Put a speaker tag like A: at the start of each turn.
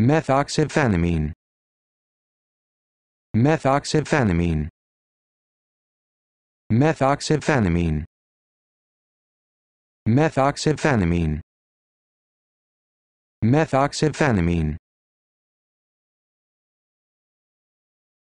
A: methoxyphenamine methoxyphenamine methoxyphenamine methoxyphenamine methoxyphenamine